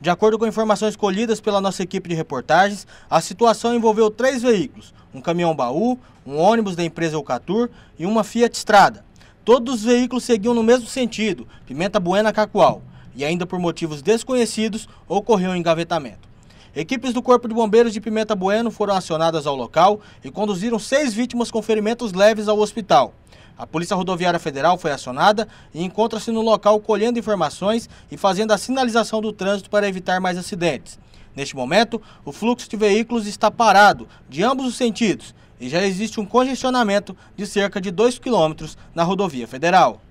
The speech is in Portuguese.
De acordo com informações colhidas pela nossa equipe de reportagens, a situação envolveu três veículos, um caminhão-baú, um ônibus da empresa Eucatur e uma Fiat Strada. Todos os veículos seguiam no mesmo sentido, Pimenta Buena Cacual, e ainda por motivos desconhecidos ocorreu um engavetamento. Equipes do Corpo de Bombeiros de Pimenta Bueno foram acionadas ao local e conduziram seis vítimas com ferimentos leves ao hospital. A Polícia Rodoviária Federal foi acionada e encontra-se no local colhendo informações e fazendo a sinalização do trânsito para evitar mais acidentes. Neste momento, o fluxo de veículos está parado de ambos os sentidos e já existe um congestionamento de cerca de 2 quilômetros na rodovia federal.